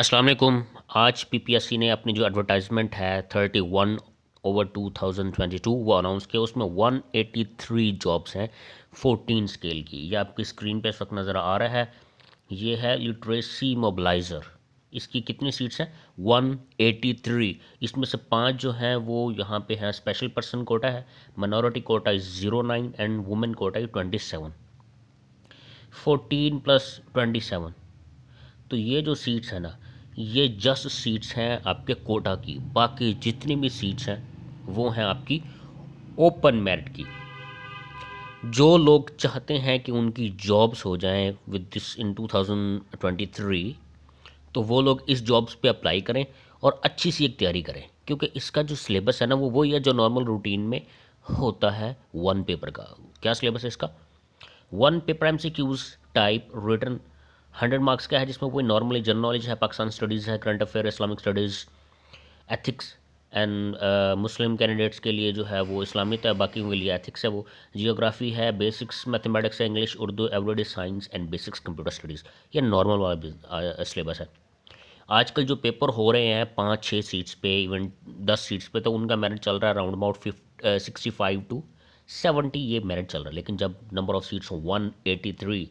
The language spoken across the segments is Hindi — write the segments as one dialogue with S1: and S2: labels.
S1: अस्सलाम वालेकुम आज पीपीएससी ने अपनी जो एडवर्टाइजमेंट है thirty one over two thousand twenty two वो अनाउंस किया उसमें वन एटी थ्री जॉब्स हैं फोर्टीन स्केल की ये आपकी स्क्रीन पे इस वक्त नज़र आ रहा है ये है लिटरेसी मोबलाइज़र इसकी कितनी सीट्स हैं वन एटी थ्री इसमें से पाँच जो हैं वो यहाँ पे हैं स्पेशल पर्सन कोटा है minority quota is zero nine and women quota is twenty seven fourteen plus twenty seven तो ये जो सीट्स हैं ना ये जस्ट सीट्स हैं आपके कोटा की बाकी जितनी भी सीट्स हैं वो हैं आपकी ओपन मेरिट की जो लोग चाहते हैं कि उनकी जॉब्स हो जाएं विद दिस इन 2023 तो वो लोग इस जॉब्स पे अप्लाई करें और अच्छी सी एक तैयारी करें क्योंकि इसका जो सिलेबस है ना वो वही है जो नॉर्मल रूटीन में होता है वन पेपर का क्या सिलेबस है इसका one paper M C Qs type written hundred marks का है जिसमें कोई नॉर्मली जनरल नॉलेज है पाकिस्तान स्टडीज़ है current affair Islamic studies ethics and Muslim candidates के लिए जो है वो इस्लामी है बाकी के लिए एथिक्स है वो जियोग्राफी है बेसिक्स मैथमेटिक्स है English Urdu everyday science and basics computer studies ये नॉर्मल वाला सिलेबस है आजकल जो पेपर हो रहे हैं पाँच छः सीट्स पे इवन दस सीट्स पे तो उनका मेरिट चल रहा है round about fifty sixty five to seventy ये मेरिट चल रहा है लेकिन जब number of seats one eighty three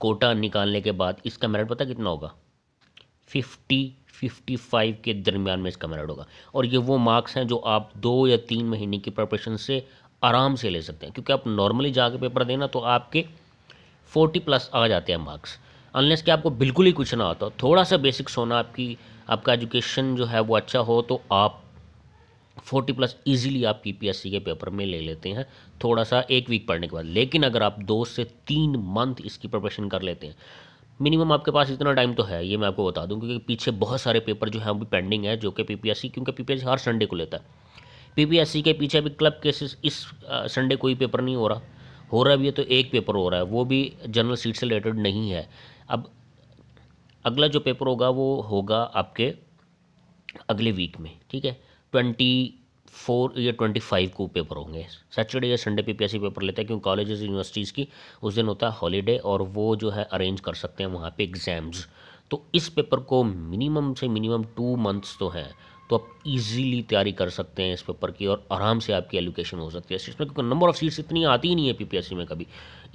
S1: quota निकालने के बाद इसका मेरिट पता कितना होगा फिफ्टी फिफ्टी फाइव के दरमियान में इसका मेरिट होगा और ये वो मार्क्स हैं जो आप दो या तीन महीने की प्रपरेशन से आराम से ले सकते हैं क्योंकि आप नॉर्मली जाके पेपर देना तो आपके फोर्टी प्लस आ जाते हैं मार्क्स अनलेस कि आपको बिल्कुल ही कुछ ना आता थोड़ा सा बेसिक्स होना आपकी आपका एजुकेशन जो है वो अच्छा हो तो आप फोर्टी प्लस इजीली आप पीपीएससी के पेपर में ले लेते हैं थोड़ा सा एक वीक पढ़ने के बाद लेकिन अगर आप दो से तीन मंथ इसकी प्रिपरेशन कर लेते हैं मिनिमम आपके पास इतना टाइम तो है ये मैं आपको बता दूं क्योंकि पीछे बहुत सारे पेपर जो हैं अभी पेंडिंग है जो कि पीपीएससी क्योंकि पीपीएससी हर संडे को लेता है पीपीएससी के पीछे अभी क्लब केसेस इस संडे कोई पेपर नहीं हो रहा हो रहा भी है तो एक पेपर हो रहा है वो भी जनरल सीट से रिलेटेड नहीं है अब अगला जो पेपर होगा वो होगा आपके अगले वीक में ठीक है ट्वेंटी फोर या ट्वेंटी फाइव को पेपर होंगे सैटरडे या संडे पे पी पेपर लेते हैं क्योंकि कॉलेजेस यूनिवर्सिटीज़ की उस दिन होता है हॉलीडे और वो जो है अरेंज कर सकते हैं वहाँ पे एग्ज़ाम्स तो इस पेपर को मिनिमम से मिनिमम टू मंथ्स तो हैं तो आप इजीली तैयारी कर सकते हैं इस पेपर की और आराम से आपकी एलोकेशन हो सकती है इसमें क्योंकि नंबर ऑफ़ सीट्स इतनी आती ही नहीं है पीपीएससी में कभी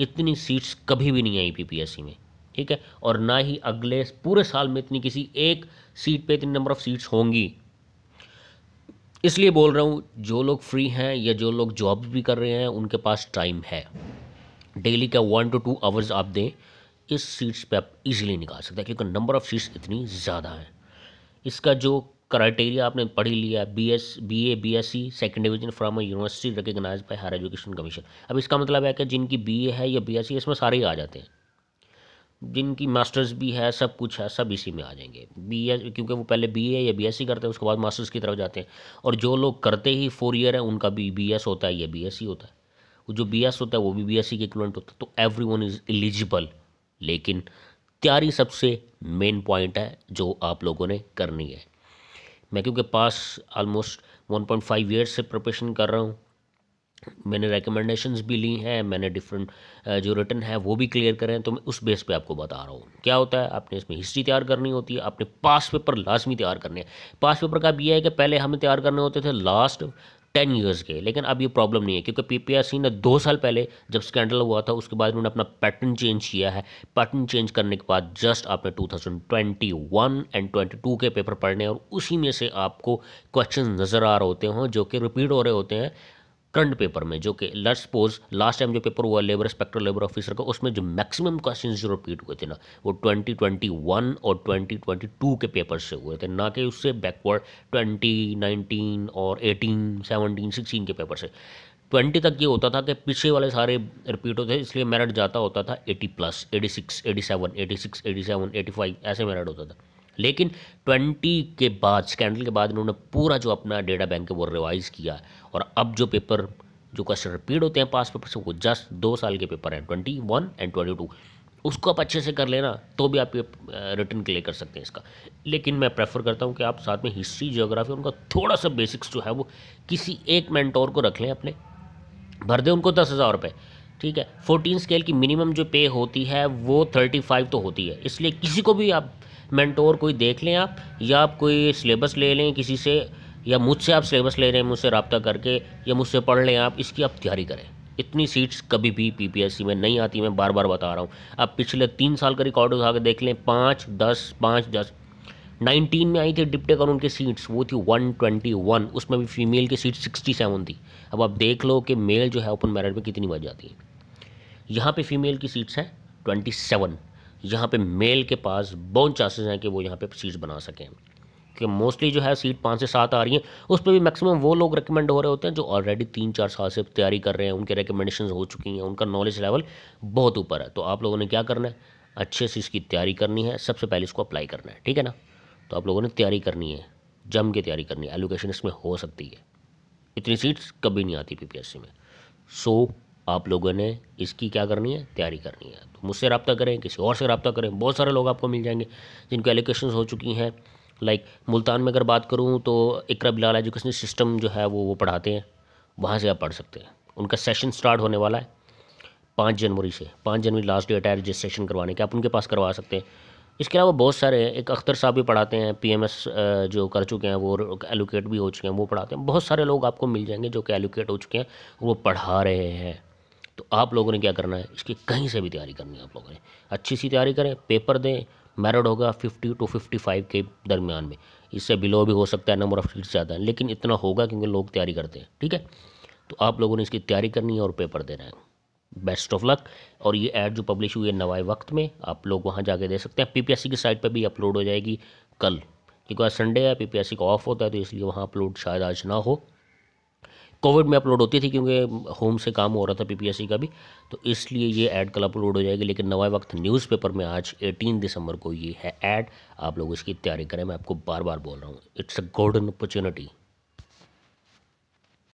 S1: इतनी सीट्स कभी भी नहीं आई पीपीएससी में ठीक है और ना ही अगले पूरे साल में इतनी किसी एक सीट पे इतनी नंबर ऑफ़ सीट्स होंगी इसलिए बोल रहा हूँ जो लोग फ्री हैं या जो लोग जॉब भी कर रहे हैं उनके पास टाइम है डेली का वन टू टू आवर्स आप दें इस सीट्स पे आप इजीली निकाल सकते हैं क्योंकि नंबर ऑफ़ सीट्स इतनी ज़्यादा हैं इसका जो क्राइटेरिया आपने पढ़ी लिया B S B A B S C second division from university recognise by higher education commission अब इसका मतलब है कि जिनकी बी ए है या बी एस सी इसमें सारे ही आ जाते हैं जिनकी मास्टर्स भी है सब कुछ है सब इसी में आ जाएंगे बी ए क्योंकि वो पहले बी ए या बी एस सी करते हैं उसके बाद मास्टर्स की तरफ जाते हैं और जो लोग करते ही फोर ईयर है उनका भी बी एस होता है या बी एस सी होता है वो जो बी एस होता है वो भी बी एस सी के इक्वलेंट होता है तो एवरी वन इज़ एलिजिबल लेकिन तैयारी सबसे मेन पॉइंट है जो आप लोगों ने करनी है मैं क्योंकि पास almost one point five years से प्रिपरेशन कर रहा हूँ मैंने रिकमेंडेशंस भी ली हैं मैंने डिफरेंट जो रिटर्न है वो भी क्लियर करें तो मैं उस बेस पे आपको बता रहा हूँ क्या होता है आपने इसमें हिस्ट्री तैयार करनी होती है आपने पास पेपर लाजमी तैयार करने हैं पास पेपर का भी है कि पहले हमें तैयार करने होते थे लास्ट टेन ईयर्स के लेकिन अब ये प्रॉब्लम नहीं है क्योंकि पीपीआरसी ने दो साल पहले जब स्कैंडल हुआ था उसके बाद उन्होंने अपना पैटर्न चेंज किया है पैटर्न चेंज करने के बाद जस्ट आपने 2021 एंड 22 के पेपर पढ़ने और उसी में से आपको क्वेश्चन नज़र आ रहे होते हों जो कि रिपीट हो रहे होते हैं करंट पेपर में जो कि लेट्स सपोज लास्ट टाइम जो पेपर हुआ लेबर इंस्पेक्टर लेबर ऑफिसर का उसमें जो मैक्सिमम क्वेश्चन जो रिपीट हुए थे ना वो 2021 और 2022 के पेपर से हुए थे ना कि उससे बैकवर्ड 2019 और 18, 17, 16 के पेपर से ट्वेंटी तक ये होता था कि पीछे वाले सारे रिपीट होते थे इसलिए मेरिट जाता होता था eighty plus eighty six eighty seven eighty six eighty seven eighty five ऐसे मेरिट होता था लेकिन 20 के बाद स्कैंडल के बाद इन्होंने पूरा जो अपना डेटा बैंक है वो रिवाइज़ किया और अब जो पेपर जो क्वेश्चन रिपीट होते हैं पास पेपर से वो जस्ट दो साल के पेपर हैं twenty one and twenty two उसको आप अच्छे से कर लेना तो भी आप ये रिटर्न के लिए कर सकते हैं इसका लेकिन मैं प्रेफर करता हूँ कि आप साथ में हिस्ट्री जियोग्राफ़ी उनका थोड़ा सा बेसिक्स जो है वो किसी एक मैंटोर को रख लें अपने भर दें उनको दस हज़ार रुपये ठीक है फोर्टीन स्केल की मिनिमम जो पे होती है वो थर्टी फाइव तो होती है इसलिए किसी को भी आप मैंटोर कोई देख लें आप या आप कोई सिलेबस ले लें किसी से या मुझसे आप सिलेबस ले रहे हैं मुझसे रबता करके या मुझसे पढ़ लें आप इसकी आप तैयारी करें इतनी सीट्स कभी भी पीपीएससी में नहीं आती मैं बार बार बता रहा हूँ आप पिछले तीन साल का रिकॉर्ड उठा के देख लें पाँच दस पाँच दस नाइनटीन में आई थी डिप्टे और की सीट्स वो थी वन ट्वेंटी वन उसमें भी फीमेल की सीट सिक्सटी सेवन थी अब आप देख लो कि मेल जो है ओपन मैरिट में कितनी बच जाती है यहाँ पे फीमेल की सीट्स हैं ट्वेंटी सेवन यहाँ पे मेल के पास बहुत चांसेस हैं कि वो यहाँ पे सीट बना सकें कि मोस्टली जो है सीट पाँच से सात आ रही हैं उस पर भी मैक्सिमम वो लोग रिकमेंड हो रहे होते हैं जो ऑलरेडी तीन चार साल से तैयारी कर रहे हैं उनके रिकमेंडेशन हो चुकी हैं उनका नॉलेज लेवल बहुत ऊपर है तो आप लोगों ने क्या करना है अच्छे से इसकी तैयारी करनी है सबसे पहले इसको अप्लाई करना है ठीक है ना तो आप लोगों ने तैयारी करनी है जम के तैयारी करनी है एलोकेशन इसमें हो सकती है इतनी सीट्स कभी नहीं आती पी में सो so, आप लोगों ने इसकी क्या करनी है तैयारी करनी है तो मुझसे रबता करें किसी और से रबता करें बहुत सारे लोग आपको मिल जाएंगे जिनकी एलोकेशन हो चुकी हैं लाइक like, मुल्तान में अगर बात करूँ तो इकरा बिलाल एजुकेशन सिस्टम जो है वो वो पढ़ाते हैं वहाँ से आप पढ़ सकते हैं उनका सेशन स्टार्ट होने वाला है पाँच जनवरी से पाँच जनवरी लास्ट डेट है रजिस्ट्रेशन करवाने के आप उनके पास करवा सकते हैं इसके अलावा बहुत सारे एक अख्तर साहब भी पढ़ाते हैं पीएमएस जो कर चुके हैं वो एलोकेट भी हो चुके हैं वो पढ़ाते हैं बहुत सारे लोग आपको मिल जाएंगे जो कि एलोकेट हो चुके हैं वो पढ़ा रहे हैं तो आप लोगों ने क्या करना है इसकी कहीं से भी तैयारी करनी है आप लोगों ने अच्छी सी तैयारी करें पेपर दें मैरिड होगा फिफ्टी टू फिफ्टी फाइव के दरमियान में इससे बिलो भी हो सकता है नंबर ऑफ सीट्स ज़्यादा है लेकिन इतना होगा क्योंकि लोग तैयारी करते हैं ठीक है तो आप लोगों ने इसकी तैयारी करनी है और पेपर देना है बेस्ट ऑफ लक और ये एड जो पब्लिश हुई है नवाए वक्त में आप लोग वहाँ जाके दे सकते हैं पीपीएससी की साइट पर भी अपलोड हो जाएगी कल क्योंकि आज संडे है पीपीएससी का ऑफ होता है तो इसलिए वहाँ अपलोड शायद आज ना हो कोविड में अपलोड होती थी क्योंकि होम से काम हो रहा था पीपीएससी का भी तो इसलिए ये ऐड कल अपलोड हो जाएगी लेकिन नवा वक्त न्यूज़पेपर में आज एटीन दिसंबर को ये है ऐड आप लोग इसकी तैयारी करें मैं आपको बार बार बोल रहा हूँ इट्स अ गोल्डन अपॉर्चुनिटी